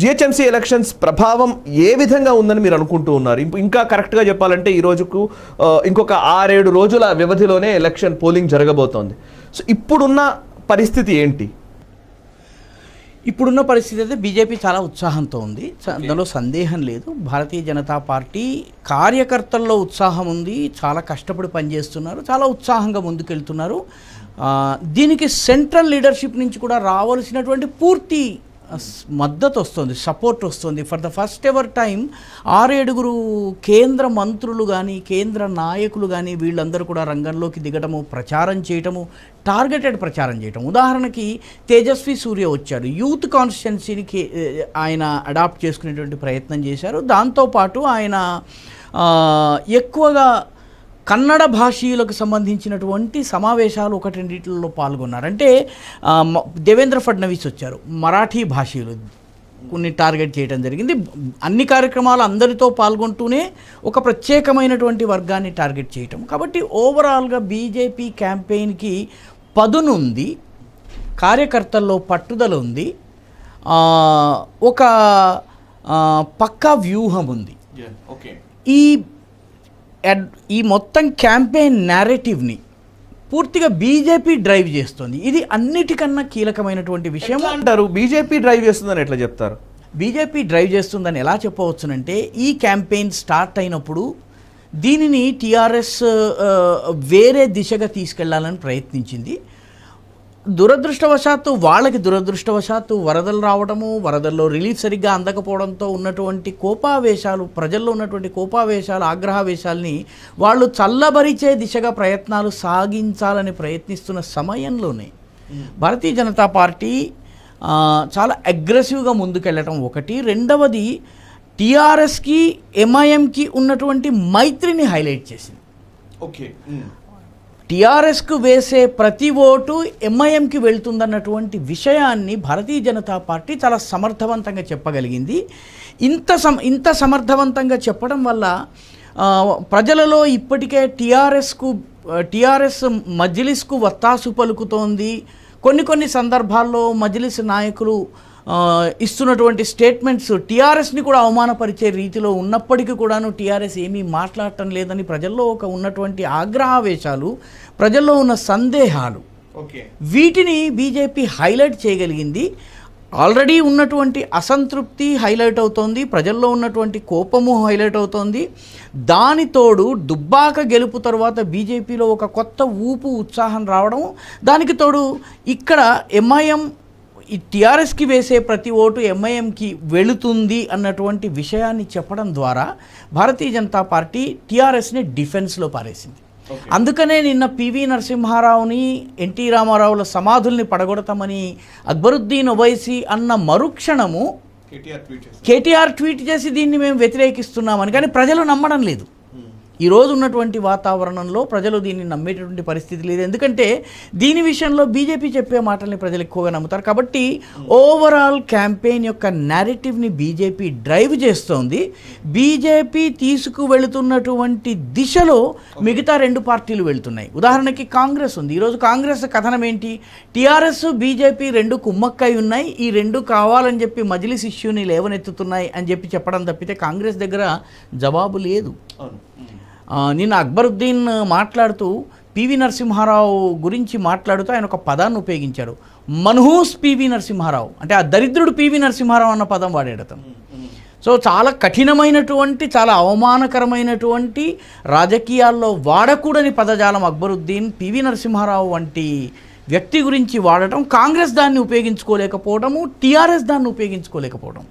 GHMC elections ప్రభావం ఏ విధంగా ఉందని మీరు అనుకుంటూ ఉన్నారు ఇంకా కరెక్ట్గా చెప్పాలంటే ఈ రోజుకు ఇంకొక ఆరేడు రోజుల వ్యవధిలోనే ఎలక్షన్ పోలింగ్ జరగబోతోంది సో ఇప్పుడున్న పరిస్థితి ఏంటి ఇప్పుడున్న పరిస్థితి అయితే బీజేపీ చాలా ఉత్సాహంతో ఉంది అందులో సందేహం లేదు భారతీయ జనతా పార్టీ కార్యకర్తల్లో ఉత్సాహం ఉంది చాలా కష్టపడి పనిచేస్తున్నారు చాలా ఉత్సాహంగా ముందుకెళ్తున్నారు దీనికి సెంట్రల్ లీడర్షిప్ నుంచి కూడా రావాల్సినటువంటి పూర్తి మద్దతు వస్తుంది సపోర్ట్ వస్తుంది for the first ever time ఆరేడుగురు కేంద్ర మంత్రులు కానీ కేంద్ర నాయకులు కానీ వీళ్ళందరూ కూడా రంగంలోకి దిగటము ప్రచారం చేయటము టార్గెటెడ్ ప్రచారం చేయటం ఉదాహరణకి తేజస్వి సూర్య వచ్చారు యూత్ కాన్స్టిట్యున్సీని ఆయన అడాప్ట్ చేసుకునేటువంటి ప్రయత్నం చేశారు దాంతోపాటు ఆయన ఎక్కువగా కన్నడ భాషీయులకు సంబంధించినటువంటి సమావేశాలు ఒకటి రెండింటిలో పాల్గొన్నారు అంటే దేవేంద్ర ఫడ్నవీస్ వచ్చారు మరాఠీ భాషీయులు కొన్ని టార్గెట్ చేయడం జరిగింది అన్ని కార్యక్రమాలు అందరితో పాల్గొంటూనే ఒక ప్రత్యేకమైనటువంటి వర్గాన్ని టార్గెట్ చేయటం కాబట్టి ఓవరాల్గా బీజేపీ క్యాంపెయిన్కి పదునుంది కార్యకర్తల్లో పట్టుదల ఉంది ఒక పక్కా వ్యూహం ఉంది ఈ ఈ మొత్తం క్యాంపెయిన్ నేరేటివ్ని పూర్తిగా బీజేపీ డ్రైవ్ చేస్తుంది ఇది అన్నిటికన్నా కీలకమైనటువంటి విషయం అంటారు బీజేపీ డ్రైవ్ చేస్తుందని ఎట్లా చెప్తారు బీజేపీ డ్రైవ్ చేస్తుందని ఎలా చెప్పవచ్చునంటే ఈ క్యాంపెయిన్ స్టార్ట్ అయినప్పుడు దీనిని టీఆర్ఎస్ వేరే దిశగా తీసుకెళ్లాలని ప్రయత్నించింది దురదృష్టవశాత్తు వాళ్ళకి దురదృష్టవశాత్తు వరదలు రావడము వరదల్లో రిలీఫ్ సరిగ్గా అందకపోవడంతో ఉన్నటువంటి కోపావేశాలు ప్రజల్లో ఉన్నటువంటి కోపావేశాలు ఆగ్రహవేశాలని వాళ్ళు చల్లబరిచే దిశగా ప్రయత్నాలు సాగించాలని ప్రయత్నిస్తున్న సమయంలోనే భారతీయ జనతా పార్టీ చాలా అగ్రెసివ్గా ముందుకెళ్ళటం ఒకటి రెండవది టీఆర్ఎస్కి ఎంఐఎంకి ఉన్నటువంటి మైత్రిని హైలైట్ చేసింది ఓకే టీఆర్ఎస్కు వేసే ప్రతి ఓటు ఎంఐఎంకి వెళ్తుందన్నటువంటి విషయాన్ని భారతీయ జనతా పార్టీ చాలా సమర్థవంతంగా చెప్పగలిగింది ఇంత సమ ఇంత సమర్థవంతంగా చెప్పడం వల్ల ప్రజలలో ఇప్పటికే టీఆర్ఎస్కు టిఆర్ఎస్ మజ్లిస్కు వత్తాసు పలుకుతోంది కొన్ని కొన్ని సందర్భాల్లో మజ్లిస్ నాయకులు ఇస్తున్నటువంటి స్టేట్మెంట్స్ టీఆర్ఎస్ని కూడా అవమానపరిచే రీతిలో ఉన్నప్పటికీ కూడాను టీఆర్ఎస్ ఏమీ మాట్లాడటం లేదని ప్రజల్లో ఒక ఉన్నటువంటి ఆగ్రహావేశాలు ప్రజల్లో ఉన్న సందేహాలు వీటిని బీజేపీ హైలైట్ చేయగలిగింది ఆల్రెడీ ఉన్నటువంటి అసంతృప్తి హైలైట్ అవుతోంది ప్రజల్లో ఉన్నటువంటి కోపము హైలైట్ అవుతోంది దానితోడు దుబ్బాక గెలుపు తర్వాత బీజేపీలో ఒక కొత్త ఊపు ఉత్సాహం రావడం దానికి తోడు ఇక్కడ ఎంఐఎం ఈ టీఆర్ఎస్కి వేసే ప్రతి ఓటు ఎంఐఎంకి వెళుతుంది అన్నటువంటి విషయాన్ని చెప్పడం ద్వారా భారతీయ జనతా పార్టీ టీఆర్ఎస్ని డిఫెన్స్లో పారేసింది అందుకనే నిన్న పివి నరసింహారావుని ఎన్టీ రామారావుల సమాధుల్ని పడగొడతామని అక్బరుద్దీన్ ఒవైసీ అన్న మరుక్షణము కేటీఆర్ ట్వీట్ చేసి దీన్ని మేము వ్యతిరేకిస్తున్నామని కానీ ప్రజలు నమ్మడం లేదు ఈరోజు ఉన్నటువంటి వాతావరణంలో ప్రజలు దీన్ని నమ్మేటటువంటి పరిస్థితి లేదు ఎందుకంటే దీని విషయంలో బీజేపీ చెప్పే మాటల్ని ప్రజలు ఎక్కువగా నమ్ముతారు కాబట్టి ఓవరాల్ క్యాంపెయిన్ యొక్క నేరేటివ్ని బీజేపీ డ్రైవ్ చేస్తోంది బీజేపీ తీసుకువెళుతున్నటువంటి దిశలో మిగతా రెండు పార్టీలు వెళుతున్నాయి ఉదాహరణకి కాంగ్రెస్ ఉంది ఈరోజు కాంగ్రెస్ కథనం ఏంటి టీఆర్ఎస్ బీజేపీ రెండు కుమ్మక్కై ఉన్నాయి ఈ రెండు కావాలని చెప్పి మజిలీస్ ఇష్యూని లేవనెత్తుతున్నాయి అని చెప్పి చెప్పడం తప్పితే కాంగ్రెస్ దగ్గర జవాబు లేదు నిన్న అక్బరుద్దీన్ మాట్లాడుతూ పివి నరసింహారావు గురించి మాట్లాడుతూ ఆయన ఒక పదాన్ని ఉపయోగించాడు మన్హూస్ పివి నరసింహారావు అంటే ఆ దరిద్రుడు పివి నరసింహారావు అన్న పదం వాడాడు అతను సో చాలా కఠినమైనటువంటి చాలా అవమానకరమైనటువంటి రాజకీయాల్లో వాడకూడని పదజాలం అక్బరుద్దీన్ పివి నరసింహారావు వంటి వ్యక్తి గురించి వాడటం కాంగ్రెస్ దాన్ని ఉపయోగించుకోలేకపోవడము టీఆర్ఎస్ దాన్ని ఉపయోగించుకోలేకపోవడం